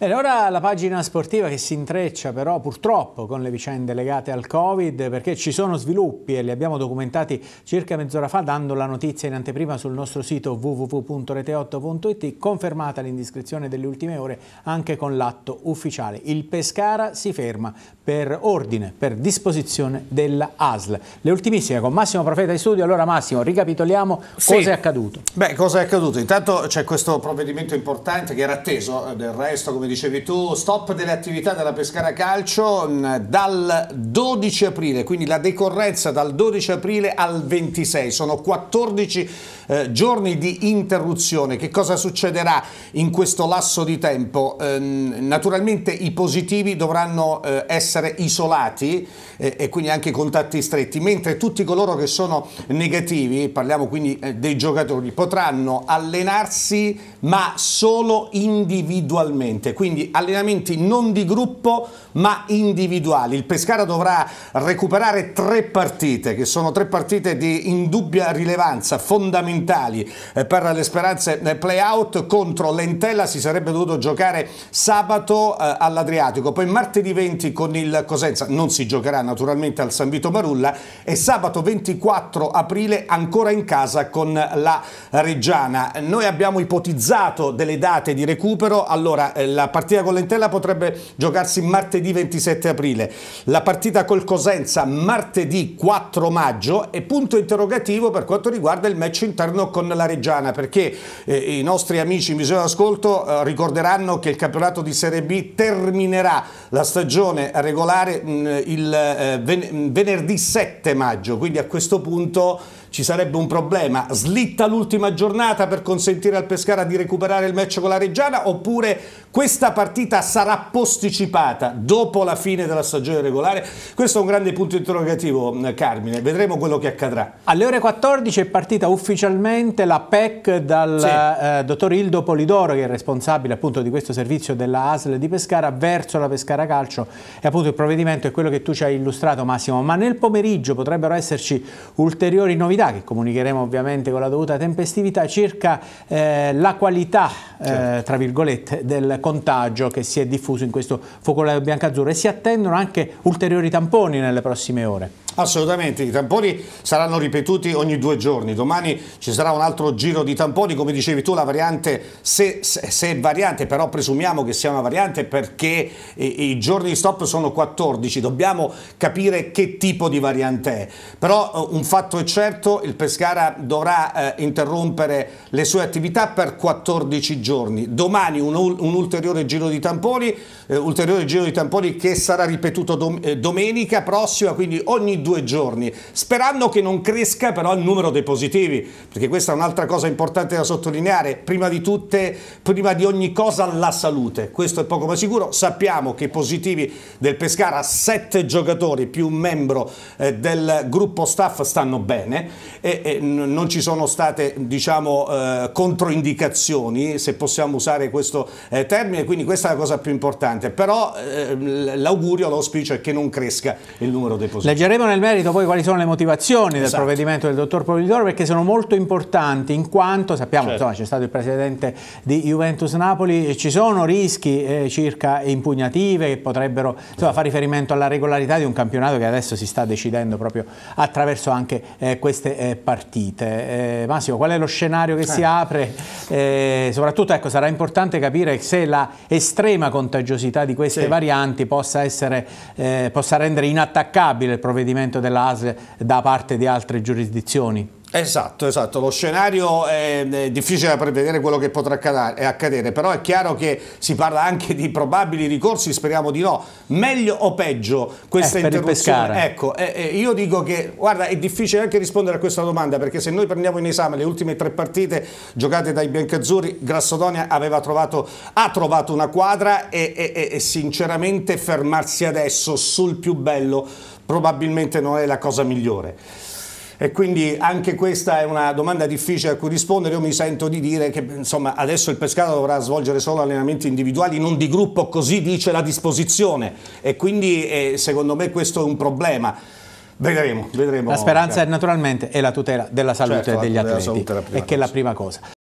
E ora la pagina sportiva che si intreccia però purtroppo con le vicende legate al Covid perché ci sono sviluppi e li abbiamo documentati circa mezz'ora fa dando la notizia in anteprima sul nostro sito www.rete8.it confermata l'indiscrezione delle ultime ore anche con l'atto ufficiale. Il Pescara si ferma per ordine, per disposizione della ASL. Le ultimissime con Massimo Profeta in studio. Allora Massimo ricapitoliamo sì. cosa è accaduto. Beh cosa è accaduto? Intanto c'è questo provvedimento importante che era atteso eh, del resto come dicevi tu, stop delle attività della Pescara Calcio mm, dal 12 aprile, quindi la decorrenza dal 12 aprile al 26, sono 14 eh, giorni di interruzione. Che cosa succederà in questo lasso di tempo? Eh, naturalmente i positivi dovranno eh, essere isolati eh, e quindi anche i contatti stretti, mentre tutti coloro che sono negativi, parliamo quindi eh, dei giocatori, potranno allenarsi ma solo individualmente quindi allenamenti non di gruppo ma individuali. Il Pescara dovrà recuperare tre partite, che sono tre partite di indubbia rilevanza, fondamentali eh, per le speranze eh, play-out contro l'Entella si sarebbe dovuto giocare sabato eh, all'Adriatico, poi martedì 20 con il Cosenza, non si giocherà naturalmente al San Vito Marulla e sabato 24 aprile ancora in casa con la Reggiana. Noi abbiamo ipotizzato delle date di recupero, allora la partita con l'Entella potrebbe giocarsi martedì 27 aprile. La partita col Cosenza martedì 4 maggio e punto interrogativo per quanto riguarda il match interno con la Reggiana perché eh, i nostri amici in visione d'ascolto eh, ricorderanno che il campionato di Serie B terminerà la stagione regolare mh, mm, il eh, ven venerdì 7 maggio, quindi a questo punto ci sarebbe un problema. Slitta l'ultima giornata per consentire al Pescara di recuperare il match con la Reggiana oppure questa partita sarà posticipata dopo la fine della stagione regolare? Questo è un grande punto interrogativo, Carmine. Vedremo quello che accadrà. Alle ore 14 è partita ufficialmente la PEC dal sì. eh, dottor Ildo Polidoro, che è responsabile appunto di questo servizio della ASL di Pescara, verso la Pescara Calcio. E appunto il provvedimento è quello che tu ci hai illustrato, Massimo. Ma nel pomeriggio potrebbero esserci ulteriori novità novità che comunicheremo ovviamente con la dovuta tempestività circa eh, la qualità, eh, certo. eh, tra virgolette, del contagio che si è diffuso in questo focolaio azzurro e si attendono anche ulteriori tamponi nelle prossime ore. Assolutamente, i tamponi saranno ripetuti ogni due giorni, domani ci sarà un altro giro di tamponi, come dicevi tu la variante, se, se, se variante, però presumiamo che sia una variante perché i, i giorni di stop sono 14, dobbiamo capire che tipo di variante è, però eh, un fatto è certo, il Pescara dovrà eh, interrompere le sue attività per 14 giorni, domani un, un ulteriore giro di tamponi, eh, ulteriore giro di tamponi che sarà ripetuto dom eh, domenica prossima, quindi ogni due due giorni, sperando che non cresca però il numero dei positivi, perché questa è un'altra cosa importante da sottolineare, prima di tutte, prima di ogni cosa la salute, questo è poco ma sicuro, sappiamo che i positivi del Pescara, sette giocatori più un membro eh, del gruppo staff stanno bene e, e non ci sono state diciamo eh, controindicazioni, se possiamo usare questo eh, termine, quindi questa è la cosa più importante, però eh, l'augurio, l'auspicio è che non cresca il numero dei positivi. Leggeremo nel nel merito poi quali sono le motivazioni esatto. del provvedimento del dottor Polidoro perché sono molto importanti in quanto sappiamo certo. c'è stato il presidente di Juventus Napoli ci sono rischi eh, circa impugnative che potrebbero insomma, fare riferimento alla regolarità di un campionato che adesso si sta decidendo proprio attraverso anche eh, queste eh, partite. Eh, Massimo, qual è lo scenario che si eh. apre? Eh, soprattutto ecco, sarà importante capire se la estrema contagiosità di queste sì. varianti possa, essere, possa rendere inattaccabile il provvedimento provvedimento dell'ASE da parte di altre giurisdizioni? Esatto, esatto, lo scenario è, è, difficile da prevedere quello che potrà eh, accadere, però è chiaro che si parla anche di probabili ricorsi, speriamo di no. Meglio o peggio questa eh, interruzione? Ecco, eh, eh, io dico che, guarda, è difficile anche rispondere a questa domanda, perché se noi prendiamo in esame le ultime tre partite giocate dai biancazzurri, Grassodonia trovato, ha trovato una quadra e, e, e sinceramente fermarsi adesso sul più bello probabilmente non è la cosa migliore. E quindi anche questa è una domanda difficile a cui rispondere. Io mi sento di dire che insomma, adesso il Pescara dovrà svolgere solo allenamenti individuali, non di gruppo, così dice la disposizione. E quindi eh, secondo me questo è un problema. Vedremo, vedremo. La speranza è naturalmente è la tutela della salute certo, degli atleti, salute è che è la prima cosa.